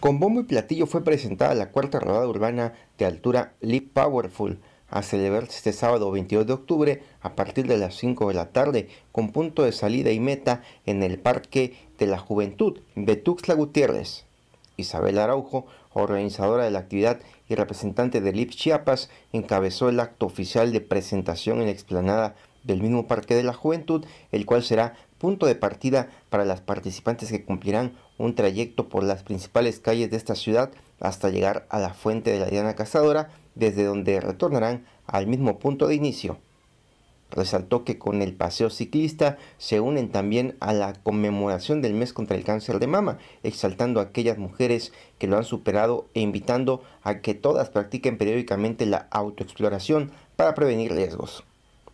Con bombo y platillo fue presentada la cuarta rodada urbana de altura Leap Powerful a celebrarse este sábado 22 de octubre a partir de las 5 de la tarde con punto de salida y meta en el Parque de la Juventud Betuxla Gutiérrez. Isabel Araujo, organizadora de la actividad y representante de LIP Chiapas, encabezó el acto oficial de presentación en la explanada del mismo Parque de la Juventud, el cual será punto de partida para las participantes que cumplirán un trayecto por las principales calles de esta ciudad hasta llegar a la fuente de la Diana Cazadora, desde donde retornarán al mismo punto de inicio. Resaltó que con el paseo ciclista se unen también a la conmemoración del mes contra el cáncer de mama, exaltando a aquellas mujeres que lo han superado e invitando a que todas practiquen periódicamente la autoexploración para prevenir riesgos.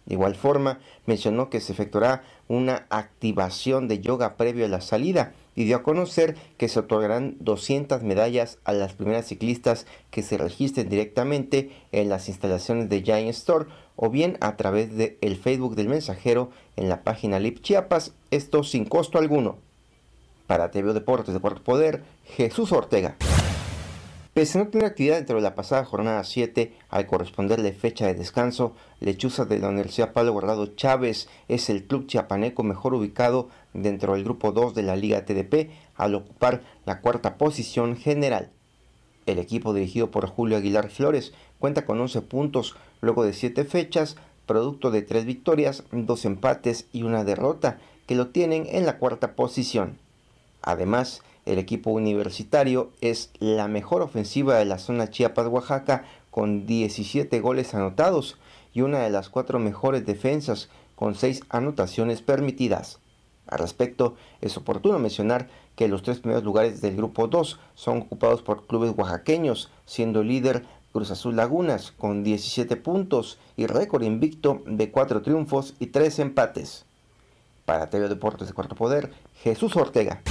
De igual forma, mencionó que se efectuará una activación de yoga previo a la salida y dio a conocer que se otorgarán 200 medallas a las primeras ciclistas que se registren directamente en las instalaciones de Giant Store o bien a través del Facebook del mensajero en la página Lip Chiapas, esto sin costo alguno. Para TV Deportes de Cuarto Poder, Jesús Ortega. Pese a no tener actividad dentro de la pasada jornada 7, al corresponderle fecha de descanso, Lechuza de la Universidad Pablo Guardado Chávez es el club chiapaneco mejor ubicado dentro del grupo 2 de la Liga TDP al ocupar la cuarta posición general. El equipo dirigido por Julio Aguilar Flores cuenta con 11 puntos luego de 7 fechas, producto de 3 victorias, 2 empates y una derrota, que lo tienen en la cuarta posición. Además, el equipo universitario es la mejor ofensiva de la zona Chiapas-Oaxaca con 17 goles anotados y una de las cuatro mejores defensas con 6 anotaciones permitidas. Al respecto, es oportuno mencionar que los tres primeros lugares del grupo 2 son ocupados por clubes oaxaqueños, siendo líder Cruz Azul Lagunas con 17 puntos y récord invicto de 4 triunfos y 3 empates. Para TV Deportes de Cuarto Poder, Jesús Ortega.